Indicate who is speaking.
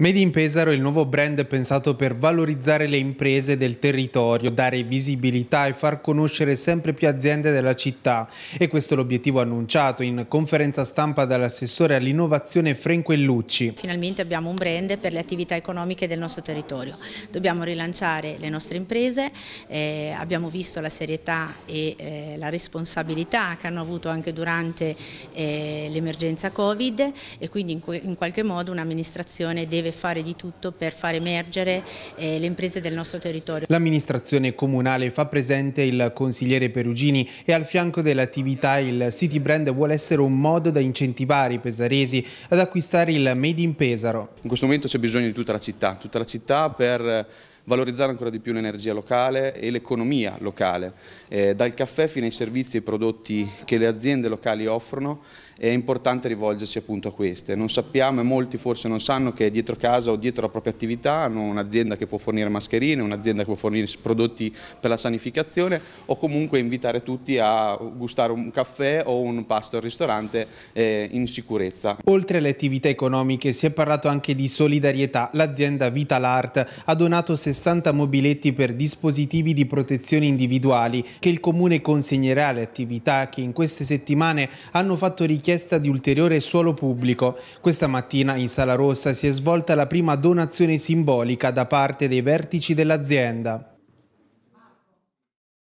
Speaker 1: Made in Pesaro è il nuovo brand pensato per valorizzare le imprese del territorio, dare visibilità e far conoscere sempre più aziende della città. E questo è l'obiettivo annunciato in conferenza stampa dall'assessore all'innovazione Frenquellucci.
Speaker 2: Finalmente abbiamo un brand per le attività economiche del nostro territorio. Dobbiamo rilanciare le nostre imprese, eh, abbiamo visto la serietà e eh, la responsabilità che hanno avuto anche durante eh, l'emergenza Covid e quindi in, in qualche modo un'amministrazione deve deve fare di tutto per far emergere eh, le imprese del nostro territorio.
Speaker 1: L'amministrazione comunale fa presente il consigliere Perugini e al fianco dell'attività il City Brand vuole essere un modo da incentivare i pesaresi ad acquistare il Made in Pesaro.
Speaker 3: In questo momento c'è bisogno di tutta la città, tutta la città per valorizzare ancora di più l'energia locale e l'economia locale, eh, dal caffè fino ai servizi e prodotti che le aziende locali offrono è importante rivolgersi appunto a queste. Non sappiamo e molti forse non sanno che dietro casa o dietro la propria attività hanno un'azienda che può fornire mascherine, un'azienda che può fornire prodotti per la sanificazione o comunque invitare tutti a gustare un caffè o un pasto al ristorante eh, in sicurezza. Oltre alle attività
Speaker 1: economiche si è parlato anche di solidarietà. L'azienda Vital Art ha donato 60 60 mobiletti per dispositivi di protezione individuali che il Comune consegnerà alle attività che in queste settimane hanno fatto richiesta di ulteriore suolo pubblico. Questa mattina in Sala Rossa si è svolta la prima donazione simbolica da parte dei vertici dell'azienda.